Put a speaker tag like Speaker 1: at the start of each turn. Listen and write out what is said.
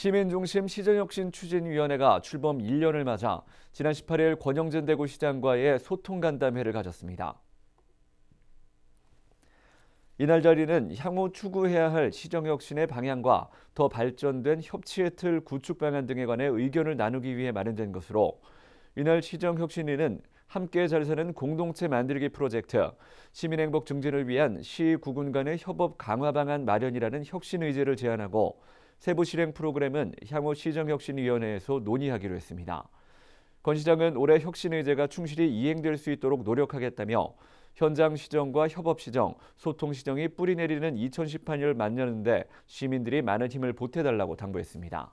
Speaker 1: 시민중심 시정혁신 추진위원회가 출범 1년을 맞아 지난 18일 권영진 대구시장과의 소통간담회를 가졌습니다. 이날 자리는 향후 추구해야 할 시정혁신의 방향과 더 발전된 협치의 틀 구축 방안 등에 관해 의견을 나누기 위해 마련된 것으로 이날 시정혁신위는 함께 잘 사는 공동체 만들기 프로젝트, 시민행복 증진을 위한 시 구군 간의 협업 강화 방안 마련이라는 혁신 의제를 제안하고 세부 실행 프로그램은 향후 시정혁신위원회에서 논의하기로 했습니다. 권 시장은 올해 혁신의제가 충실히 이행될 수 있도록 노력하겠다며 현장 시정과 협업 시정, 소통 시정이 뿌리내리는 2018년을 만나는데 시민들이 많은 힘을 보태달라고 당부했습니다.